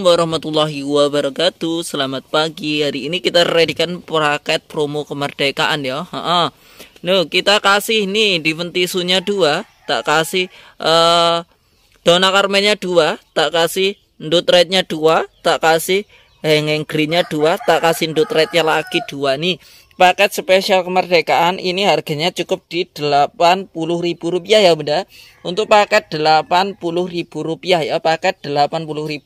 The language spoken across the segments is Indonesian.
warahmatullahi wabarakatuh Selamat pagi Hari ini kita readikan paket promo kemerdekaan ya ha -ha. Nuh, Kita kasih nih di ventisunya 2 Tak kasih uh, eh, Dona karmennya 2 Tak kasih Ndut Rednya 2 Tak kasih Hengeng Greennya 2 Tak kasih Ndut Rednya lagi 2 nih Paket spesial kemerdekaan ini harganya cukup di Rp80.000 ya Bunda. Untuk paket Rp80.000 ya, paket Rp80.000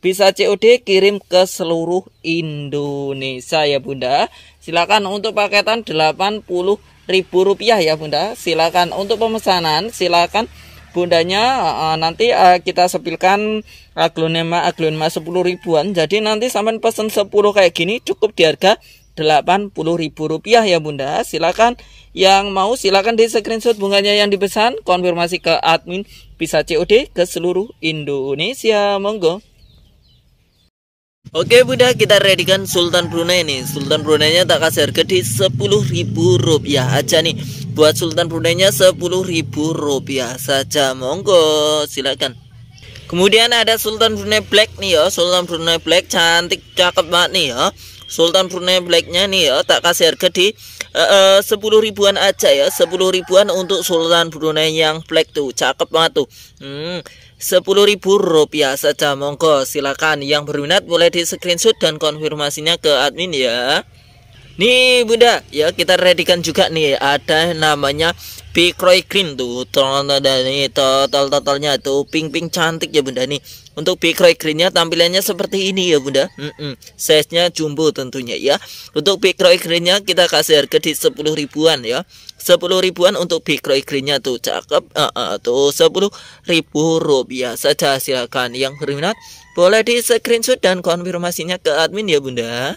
bisa COD kirim ke seluruh Indonesia ya Bunda. Silakan untuk paketan Rp80.000 ya Bunda. Silakan untuk pemesanan silakan bundanya eh, nanti eh, kita sepilkan aglonema aglonema 10 ribuan jadi nanti sampai pesen 10 kayak gini cukup di harga Rp80.000 ya Bunda. Silakan yang mau silakan di screenshot bunganya yang dipesan, konfirmasi ke admin bisa COD ke seluruh Indonesia. Monggo. Oke Bunda, kita readykan Sultan Brunei nih. Sultan Brunei-nya tak kasih harga di Rp10.000 aja nih. Buat Sultan Brunei-nya Rp10.000 saja. Monggo, silakan. Kemudian ada Sultan Brunei Black nih ya. Sultan Brunei Black cantik cakep banget nih ya. Sultan Brunei Blacknya nih ya tak kasih harga di eh, eh, sepuluh ribuan aja ya sepuluh ribuan untuk Sultan Brunei yang black tuh cakep banget tuh hmm, sepuluh ribu rupiah saja monggo silakan yang berminat boleh di screenshot dan konfirmasinya ke admin ya Nih bunda ya kita readykan juga nih ada namanya Pikroy Green tuh total totalnya tuh pink pink cantik ya bunda nih untuk Big Roy Greennya tampilannya seperti ini ya bunda mm -mm. Size-nya jumbo tentunya ya Untuk Big Roy Greennya kita kasih harga di 10 ribuan ya 10 ribuan untuk Big Roy Greennya tuh cakep uh, uh, Tuh 10 ribu rupiah saja Silakan Yang berminat boleh di screenshot dan konfirmasinya ke admin ya bunda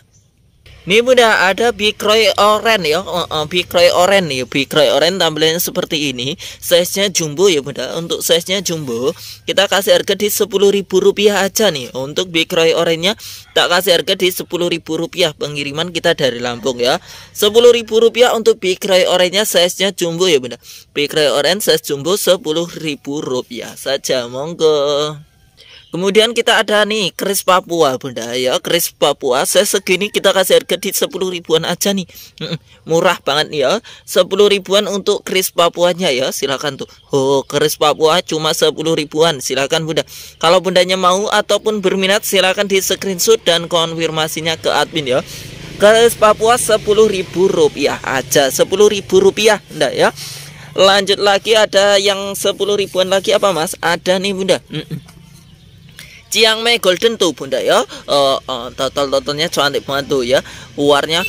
ini bunda ada bikroy oren ya, uh, uh, bikroy oren nih, bikroy oren tampilannya seperti ini, size-nya jumbo ya bunda. Untuk size-nya jumbo, kita kasih harga di sepuluh ribu rupiah aja nih. Untuk bikroy orennya tak kasih harga di sepuluh ribu rupiah. Pengiriman kita dari Lampung ya. Sepuluh ribu rupiah untuk bikroy orennya size-nya jumbo ya bunda. Bikroy oren size jumbo sepuluh ribu rupiah saja, monggo. Kemudian kita ada nih keris Papua bunda ya keris Papua saya segini kita kasih harga di 10 ribuan aja nih murah banget ya Sepuluh ribuan untuk keris Papuanya ya silakan tuh oh keris Papua cuma sepuluh ribuan silakan bunda kalau bundanya mau ataupun berminat silakan di screenshot dan konfirmasinya ke admin ya keris Papua sepuluh ribu rupiah aja sepuluh ribu rupiah Bunda ya lanjut lagi ada yang sepuluh ribuan lagi apa mas ada nih bunda mm -mm. Chiang Mai Golden tuh bunda ya uh, eh, uh, eh, total totalnya cantik banget tuh ya warnanya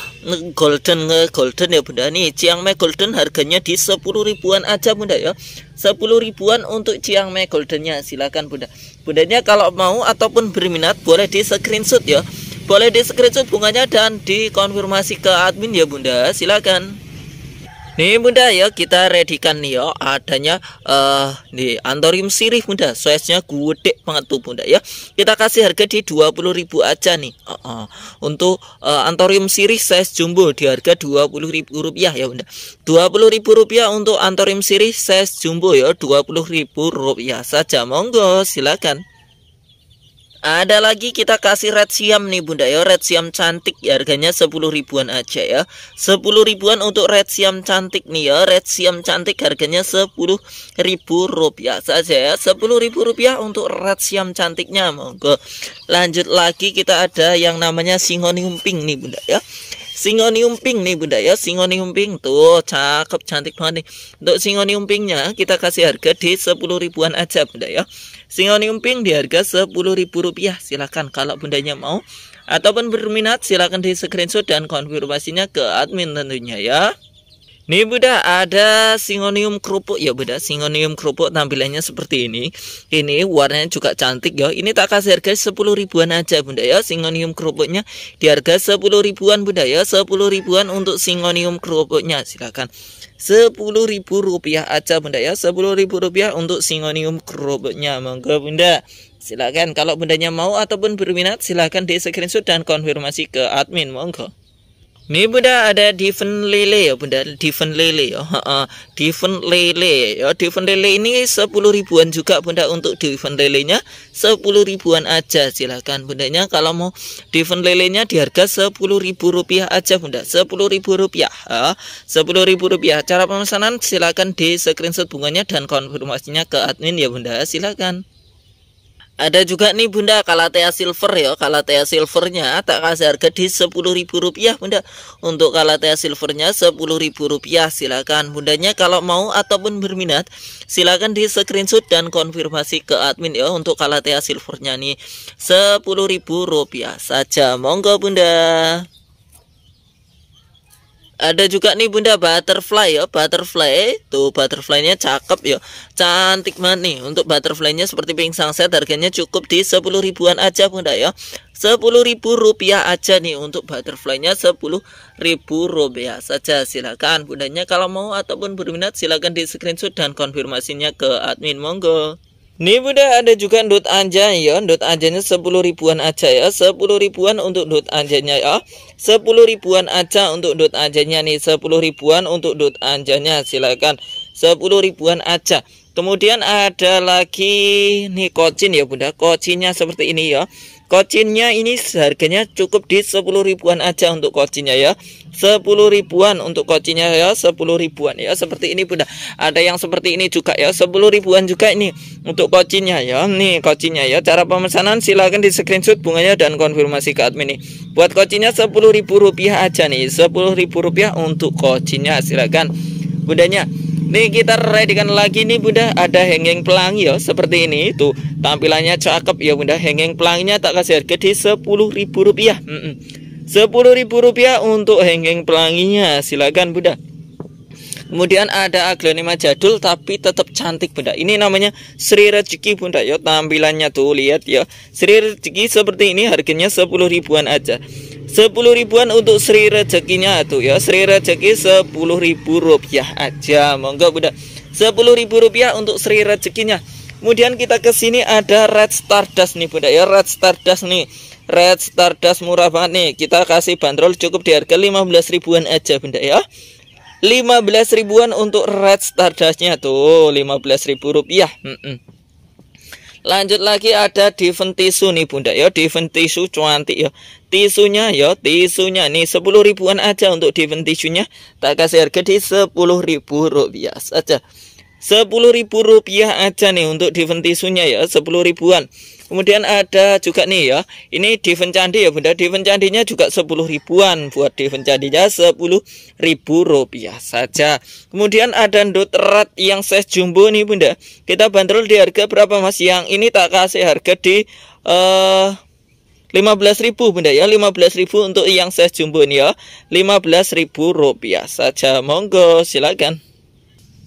golden golden ya bunda nih Chiang Mai Golden harganya di 10 ribuan aja bunda ya 10 ribuan untuk Chiang Mai Goldennya silakan bunda bundanya kalau mau ataupun berminat boleh di screenshot ya boleh di screenshot bunganya dan dikonfirmasi ke admin ya bunda silakan Nih bunda ya kita redikan nih ya adanya uh, nih antorium sirih bunda size-nya gede banget tuh bunda ya kita kasih harga di 20.000 aja nih uh -uh. untuk uh, eh, antorium sirih size jumbo di harga 20.000 rupiah ya bunda 20.000 rupiah untuk antorium sirih size jumbo ya 20.000 rupiah saja monggo silakan ada lagi kita kasih red siam nih bunda ya Red siam cantik ya harganya 10 ribuan aja ya 10 ribuan untuk red siam cantik nih ya Red siam cantik harganya 10 ribu rupiah saja ya 10 ribu rupiah untuk red siam cantiknya Monggo lanjut lagi kita ada yang namanya singonium pink nih bunda ya Singonium pink nih bunda ya Singonium pink tuh cakep cantik banget nih Untuk singonium pinknya kita kasih harga di 10 ribuan aja bunda ya Single pink di harga Rp10.000. silahkan kalau bundanya mau ataupun berminat silahkan di screenshot dan konfirmasinya ke admin tentunya ya. Nih Buddha ada singonium kerupuk ya Buddha Singonium kerupuk tampilannya seperti ini Ini warnanya juga cantik ya Ini tak kasih harga 10 ribuan aja Bunda ya Singonium kerupuknya di harga 10 ribuan Bunda ya 10 ribuan untuk singonium kerupuknya silakan sepuluh ribu rupiah aja bunda ya sepuluh ribu rupiah untuk singonium kerupuknya monggo bunda silakan kalau bundanya mau ataupun berminat silakan di screenshot dan konfirmasi ke admin monggo ini bunda ada Diven Lele ya bunda Diven Lele ya Diven Lele ya Diven Lele ini 10 ribuan juga bunda untuk Diven Lelenya 10 ribuan aja silahkan bundanya kalau mau Diven Lelenya di harga 10 ribu rupiah aja bunda 10 ribu rupiah ya. 10 ribu rupiah cara pemesanan silahkan di screenshot bunganya dan konfirmasinya ke admin ya bunda silahkan ada juga nih Bunda Kalatea Silver ya, Kalatea Silvernya tak kasih harga di Rp10.000 Bunda. Untuk Kalatea Silvernya Rp10.000 silakan Bundanya kalau mau ataupun berminat silakan di screenshot dan konfirmasi ke admin ya untuk Kalatea Silvernya nih Rp10.000 saja. Monggo Bunda. Ada juga nih Bunda butterfly ya, butterfly. Tuh Butterflynya cakep ya. Cantik banget nih. Untuk Butterflynya seperti pink sunset harganya cukup di 10 ribuan aja Bunda ya. 10 ribu rupiah aja nih untuk Butterflynya nya 10 ribu rupiah saja. Silakan Bundanya kalau mau ataupun berminat silakan di screenshot dan konfirmasinya ke admin monggo. Nih Bunda ada juga dot anja ya, dot nya sepuluh ribuan aja ya, sepuluh ribuan untuk dot nya ya. sepuluh ribuan aja untuk dot nya nih, sepuluh ribuan untuk dot nya silakan. sepuluh ribuan aja. Kemudian ada lagi nih kocin ya Bunda, kocinnya seperti ini ya. Kocinnya ini harganya cukup di 10 ribuan aja untuk kocinnya ya. 10 ribuan untuk kocinnya ya, 10 ribuan ya. Seperti ini Bunda. Ada yang seperti ini juga ya, 10 ribuan juga ini untuk kocinnya ya. Nih kocinnya ya. Cara pemesanan silahkan di screenshot bunganya dan konfirmasi ke admin nih. Buat kocinnya 10 ribu rupiah aja nih. 10 ribu rupiah untuk kocinnya silahkan. Bundanya Nih kita readykan lagi nih bunda Ada hengeng pelangi ya Seperti ini itu Tampilannya cakep ya bunda Hengeng pelanginya tak kasih harga di Rp10.000 mm -mm. Rp10.000 untuk hengeng pelanginya Silakan bunda Kemudian ada aglonema jadul tapi tetap cantik bunda. Ini namanya Sri Rezeki bunda ya tampilannya tuh lihat ya. Sri Rezeki seperti ini harganya 10 ribuan aja sepuluh ribuan untuk Sri rezekinya tuh ya Sri rezeki sepuluh ribu rupiah aja monggo bunda sepuluh ribu rupiah untuk Sri rezekinya kemudian kita ke sini ada Red Stardust nih budak ya Red Stardust nih Red Stardust murah banget nih kita kasih bandrol cukup di harga lima belas ribuan aja bunda ya lima belas ribuan untuk Red Stardustnya tuh lima belas ribu rupiah mm -mm. Lanjut lagi ada Diven tisu nih Bunda ya, Diven tisu cuantik ya. Tisunya ya, tisunya nih sepuluh ribuan aja untuk Diven tisunya. Tak kasih harga di sepuluh ribu rupiah saja. Sepuluh ribu rupiah aja nih untuk event tisunya ya, sepuluh ribuan. Kemudian ada juga nih ya, ini Diven candi ya bunda, Diven candinya juga sepuluh ribuan buat Diven candinya sepuluh ribu rupiah saja. Kemudian ada erat yang size jumbo nih bunda, kita bandrol di harga berapa mas? Yang ini tak kasih harga di uh, eh, 15.000 Bunda ya 15.000 untuk yang size jumbo nih ya 15.000 rupiah saja monggo silakan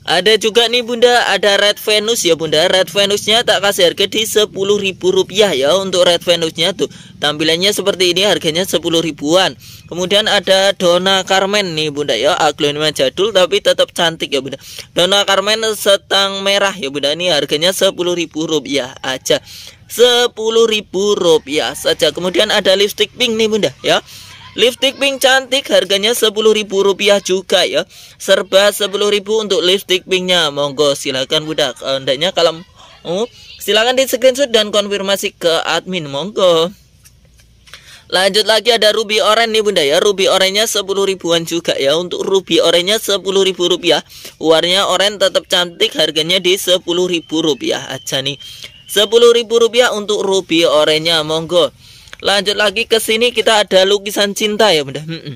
ada juga nih bunda, ada Red Venus ya bunda Red Venusnya tak kasih harga di Rp10.000 ya Untuk Red Venusnya tuh Tampilannya seperti ini harganya 10 ribuan Kemudian ada Dona Carmen nih bunda ya Aglonema jadul tapi tetap cantik ya bunda Dona Carmen setang merah ya bunda Ini harganya Rp10.000 aja Rp10.000 saja Kemudian ada lipstick pink nih bunda ya Lipstick pink cantik harganya Rp10.000 juga ya. Serba Rp10.000 untuk lipstick pinknya. Monggo silakan budak. Eh, hendaknya uh, kalau uh, silakan di screenshot dan konfirmasi ke admin. Monggo. Lanjut lagi ada ruby orange nih bunda ya Ruby orange-nya 10 ribuan juga ya Untuk ruby orange-nya 10 ribu rupiah Warnanya orange tetap cantik Harganya di 10 ribu rupiah aja nih 10 ribu rupiah untuk ruby orange Monggo Lanjut lagi ke sini kita ada lukisan cinta ya bunda. Hmm -mm.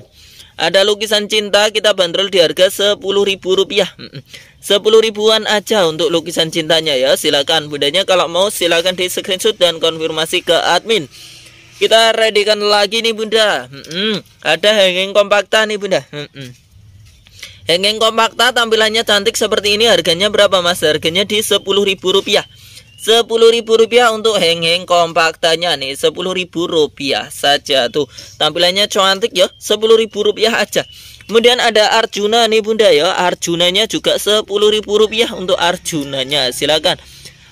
Ada lukisan cinta kita bandrol di harga sepuluh ribu rupiah hmm, hmm. sepuluh ribuan aja untuk lukisan cintanya ya silakan budanya kalau mau silakan di screenshot dan konfirmasi ke admin kita readykan lagi nih bunda hmm, ada hanging kompakta nih bunda hmm. hanging kompakta tampilannya cantik seperti ini harganya berapa mas harganya di sepuluh ribu rupiah sepuluh ribu rupiah untuk heng-heng kompaktanya nih sepuluh ribu rupiah saja tuh tampilannya cantik ya sepuluh ribu rupiah aja kemudian ada Arjuna nih bunda ya Arjunanya juga sepuluh ribu rupiah untuk Arjunanya silakan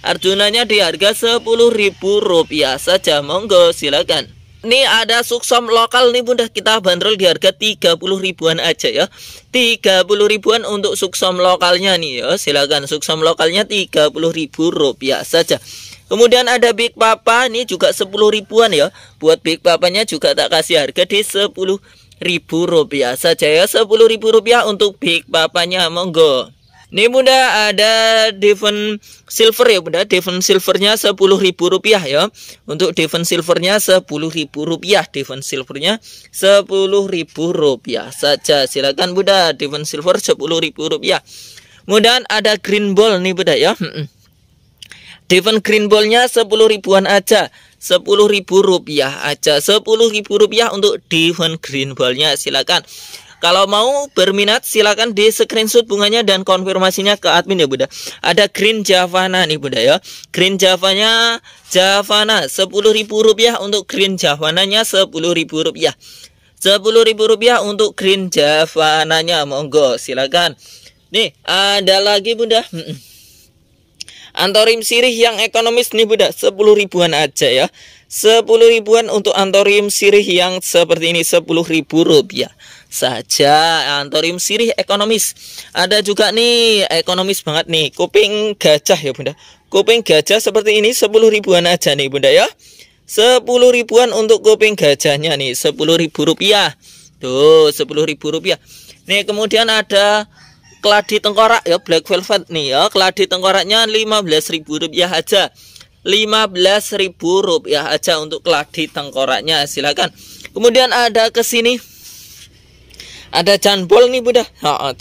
Arjunanya di harga sepuluh ribu rupiah saja monggo silakan ini ada suksom lokal nih bunda kita bandrol di harga 30 ribuan aja ya 30 ribuan untuk suksom lokalnya nih ya Silahkan suksom lokalnya 30 ribu rupiah saja Kemudian ada Big Papa ini juga 10 ribuan ya. Buat Big Papanya juga tak kasih harga di 10 ribu rupiah saja ya. 10 ribu rupiah untuk Big Papanya monggo. Ini bunda ada Devon Silver ya bunda Devon Silvernya sepuluh ribu rupiah ya Untuk Devon Silvernya sepuluh ribu rupiah Devon Silvernya sepuluh ribu rupiah saja Silakan bunda Devon Silver sepuluh ribu rupiah Kemudian ada Green Ball nih bunda ya Devon Green Ballnya sepuluh ribuan aja sepuluh ribu rupiah aja sepuluh ribu rupiah untuk Devon Green Ballnya silakan kalau mau berminat silakan di screenshot bunganya dan konfirmasinya ke admin ya Bunda. Ada Green Javana nih Bunda ya. Green Javanya Javana Rp10.000 untuk Green Javananya Rp10.000. Rp10.000 untuk Green Javananya monggo silakan. Nih, ada lagi Bunda. Antorim sirih yang ekonomis nih Bunda 10 ribuan aja ya 10 ribuan untuk antorim sirih yang seperti ini 10 ribu rupiah saja. Antorim sirih ekonomis. Ada juga nih ekonomis banget nih. Kuping gajah ya Bunda. Kuping gajah seperti ini 10 ribuan aja nih Bunda ya. 10 ribuan untuk kuping gajahnya nih 10 ribu rupiah Tuh 10 ribu rupiah Nih kemudian ada keladi tengkorak ya black velvet nih ya Keladi tengkoraknya 15 ribu rupiah aja 15 ribu rupiah aja untuk keladi tengkoraknya silakan Kemudian ada kesini ada canbol nih Bunda. oh,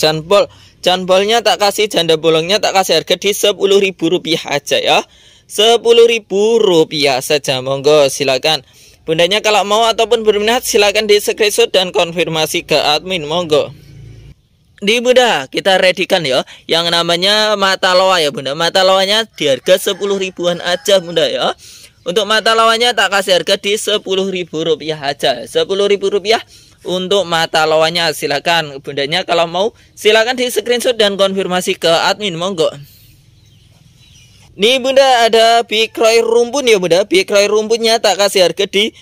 canbolnya tak kasih janda bolongnya tak kasih harga di sepuluh ribu rupiah aja ya. sepuluh ribu rupiah saja monggo silakan. Bundanya kalau mau ataupun berminat silakan di screenshot dan konfirmasi ke admin monggo di bunda kita redikan ya yang namanya mata loa ya bunda mata loanya di harga sepuluh ribuan aja bunda ya untuk mata lawannya tak kasih harga di sepuluh ribu rupiah aja sepuluh ribu rupiah untuk mata lawannya silakan bundanya kalau mau silakan di screenshot dan konfirmasi ke admin monggo nih bunda ada bikroy rumpun ya bunda bikroy rumpunnya tak kasih harga di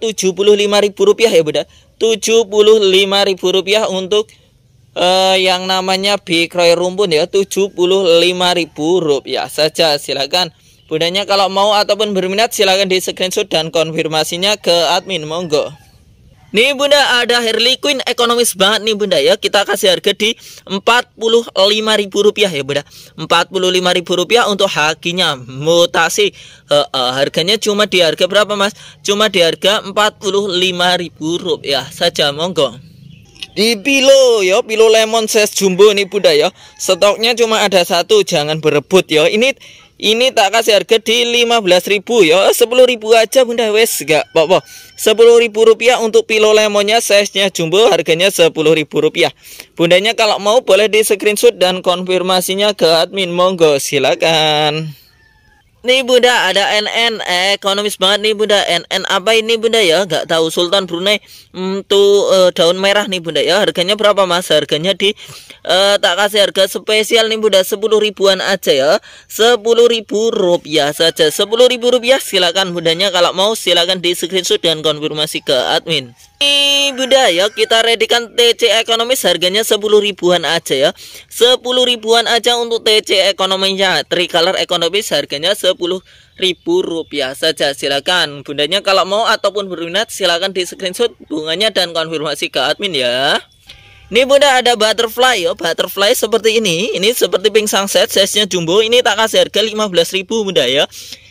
tujuh puluh rupiah ya bunda 75.000 rupiah untuk uh, yang namanya bikroy rumpun ya 75.000 rupiah saja silakan Bundanya kalau mau ataupun berminat silakan di screenshot dan konfirmasinya ke admin monggo Nih bunda ada Harley Quinn ekonomis banget nih bunda ya Kita kasih harga di Rp45.000 ya bunda Rp45.000 untuk hakinya mutasi uh, uh, Harganya cuma di harga berapa mas? Cuma di harga Rp45.000 ya saja monggo di pilo ya pilo lemon ses jumbo nih bunda ya stoknya cuma ada satu jangan berebut ya ini ini tak kasih harga di 15.000 ya 10.000 aja bunda wes gak apa-apa ribu rupiah untuk pilo lemonnya size nya jumbo harganya ribu rupiah bundanya kalau mau boleh di screenshot dan konfirmasinya ke admin monggo silakan Nih bunda ada NN eh, ekonomis banget nih bunda NN apa ini bunda ya nggak tahu Sultan Brunei mm, tuh eh, uh, daun merah nih bunda ya harganya berapa mas harganya di uh, tak kasih harga spesial nih bunda sepuluh ribuan aja ya sepuluh ribu rupiah saja sepuluh ribu rupiah silakan bundanya kalau mau silakan di screenshot dan konfirmasi ke admin ini bunda ya kita redikan TC ekonomis harganya sepuluh ribuan aja ya sepuluh ribuan aja untuk TC ekonominya tricolor ekonomis harganya 10 rupiah saja silakan bundanya kalau mau ataupun berminat silakan di screenshot bunganya dan konfirmasi ke admin ya ini bunda ada butterfly ya Butterfly seperti ini Ini seperti pink sunset Size-nya jumbo Ini tak kasih harga 15.000 bunda ya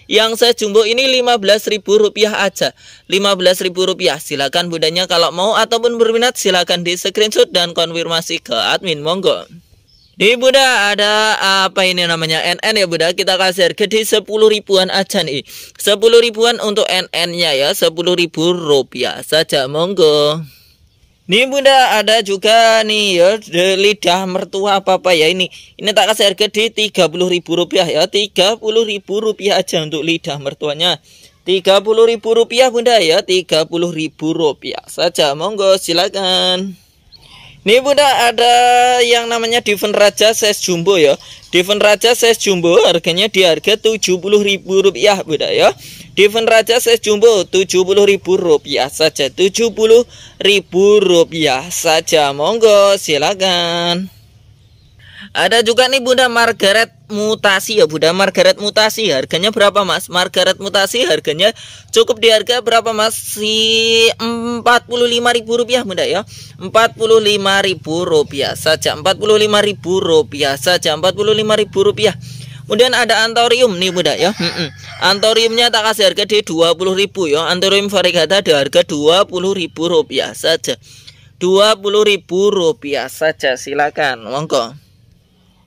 yang saya jumbo ini rp rupiah aja rp rupiah silakan bundanya kalau mau ataupun berminat silakan di screenshot dan konfirmasi ke admin monggo Nih bunda ada ah, apa ini namanya NN ya bunda kita kasir gede 10 ribuan aja nih 10 ribuan untuk NN nya ya 10 ribu rupiah saja monggo Nih bunda ada juga nih ya lidah mertua apa apa ya ini ini tak kasih harga di tiga puluh ribu rupiah ya tiga puluh ribu rupiah aja untuk lidah mertuanya tiga puluh ribu rupiah bunda ya tiga puluh ribu rupiah saja monggo silakan. Nih bunda ada yang namanya Diven Raja size jumbo ya. Diven Raja size jumbo harganya di harga Rp70.000 bunda ya. Diven Raja size jumbo Rp70.000 saja. Rp70.000 saja. Monggo silakan. Ada juga nih Bunda Margaret mutasi ya Bunda Margaret mutasi harganya berapa Mas? Margaret mutasi harganya cukup di harga berapa Mas? Si Rp45.000 Bunda ya. Rp45.000 saja. Rp45.000 saja. Rp45.000. Kemudian ada antorium nih Bunda ya. Antoriumnya tak kasih harga di 20.000 ya. Antorium varigata di harga Rp20.000 saja. Rp20.000 saja silakan. Monggo.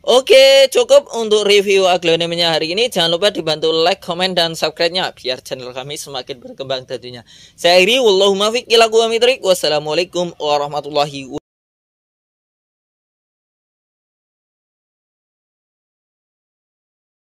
Oke, cukup untuk review aglonemianya hari ini. Jangan lupa dibantu like, comment, dan subscribe-nya biar channel kami semakin berkembang tentunya. Saya Iri, Wallahumma fiqh, Wassalamualaikum warahmatullahi wabarakatuh.